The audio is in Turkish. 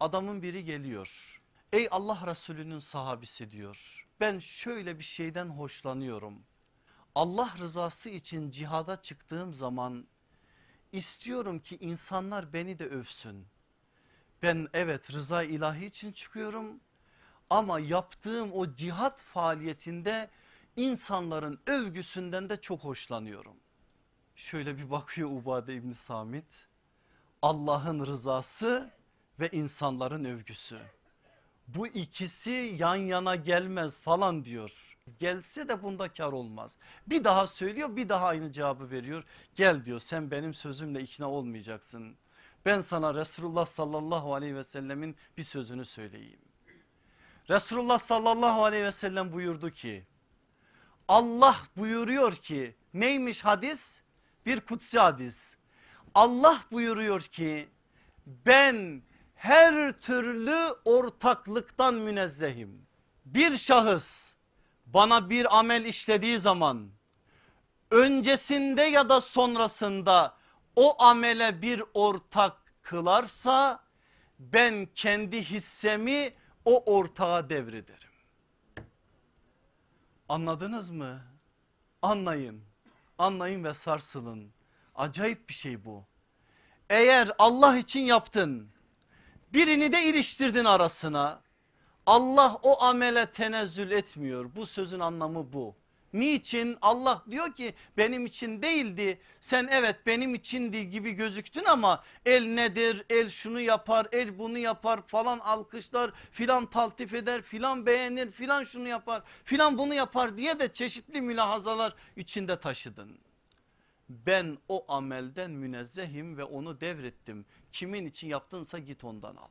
adamın biri geliyor. Ey Allah Resulü'nün sahabisi diyor. Ben şöyle bir şeyden hoşlanıyorum. Allah rızası için cihada çıktığım zaman istiyorum ki insanlar beni de övsün. Ben evet rıza ilahi için çıkıyorum ama yaptığım o cihat faaliyetinde insanların övgüsünden de çok hoşlanıyorum. Şöyle bir bakıyor Ubade İbni Samit Allah'ın rızası ve insanların övgüsü. Bu ikisi yan yana gelmez falan diyor. Gelse de bunda kar olmaz. Bir daha söylüyor bir daha aynı cevabı veriyor. Gel diyor sen benim sözümle ikna olmayacaksın. Ben sana Resulullah sallallahu aleyhi ve sellemin bir sözünü söyleyeyim. Resulullah sallallahu aleyhi ve sellem buyurdu ki Allah buyuruyor ki neymiş hadis? Bir kutsi hadis. Allah buyuruyor ki ben her türlü ortaklıktan münezzehim. Bir şahıs bana bir amel işlediği zaman öncesinde ya da sonrasında o amele bir ortak kılarsa ben kendi hissemi o ortağa devrederim. Anladınız mı? Anlayın. Anlayın ve sarsılın. Acayip bir şey bu. Eğer Allah için yaptın birini de iliştirdin arasına. Allah o amele tenezzül etmiyor. Bu sözün anlamı bu. Niçin? Allah diyor ki benim için değildi. Sen evet benim içindi gibi gözüktün ama el nedir? El şunu yapar, el bunu yapar falan alkışlar filan taltif eder filan beğenir filan şunu yapar filan bunu yapar diye de çeşitli mülahazalar içinde taşıdın ben o amelden münezzehim ve onu devrettim. Kimin için yaptınsa git ondan al.